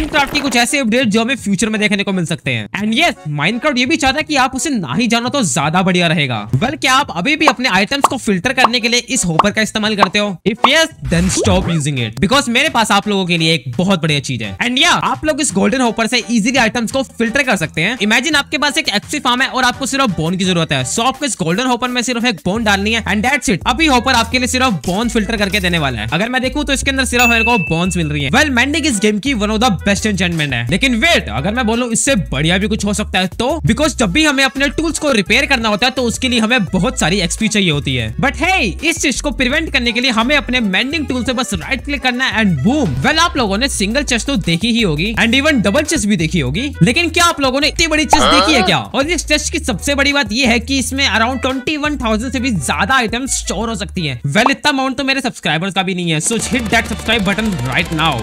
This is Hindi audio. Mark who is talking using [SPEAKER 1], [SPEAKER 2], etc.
[SPEAKER 1] माइनक्राफ्ट की कुछ ऐसे अपडेट जो हमें फ्यूचर में देखने को मिल सकते हैं एंड यस माइनक्राफ्ट ये भी चाहता है कि आप उसे ना ही जाना तो ज्यादा बढ़िया रहेगा वेल क्या आप अभी भी अपने आइटम्स को फिल्टर करने के लिए इस होपर का इस्तेमाल करते हो if yes then stop using it because मेरे पास आप लोगों के लिए एक बहुत बढ़िया चीज है एंड या आप लोग इस गोल्डन होपर से इजिली आइटम्स को फिल्टर कर सकते हैं इमेजिन आपके पास एक एक्सी फार्म है और आपको सिर्फ बोन की जरूरत है सो आपको इस गोल्डन होपर में सिर्फ एक बोन डालनी है एंड डेट इट अभी होपर आपके लिए सिर्फ बोन फिल्टर करके देने वाला है अगर मैं देखूँ तो इसके अंदर सिर्फ मेरे को बोन्स मिल रही है वेल मैंडिक इस गेम की one of the best enchantment है लेकिन वेट अगर मैं बोलूँ इससे बढ़िया भी कुछ हो सकता है तो बिकॉज जब भी हमें अपने टूल्स को रिपेयर करना होता है तो उसके लिए हमें बहुत सारी एक्सपी चाहिए होती है बट है hey, इस चीज को प्रिवेंट करने के लिए हमें अपने मेंडिंग टूल से बस राइट क्लिक करना एंड बूम वेल आप लोगों ने सिंगल चेस्ट तो देखी ही होगी एंड इवन डबल चेस्ट भी देखी होगी लेकिन क्या आप लोगों ने इतनी बड़ी चेस्ट देखी है क्या हाँ। और इस चेस्ट की सबसे बड़ी बात यह है की इसमें अराउंड ट्वेंटी से भी ज्यादा आइटम स्टोर हो सकती है वेल well, इतना अमाउंट तो मेरे सब्सक्राइबर्स का भी नहीं है so hit that subscribe button right now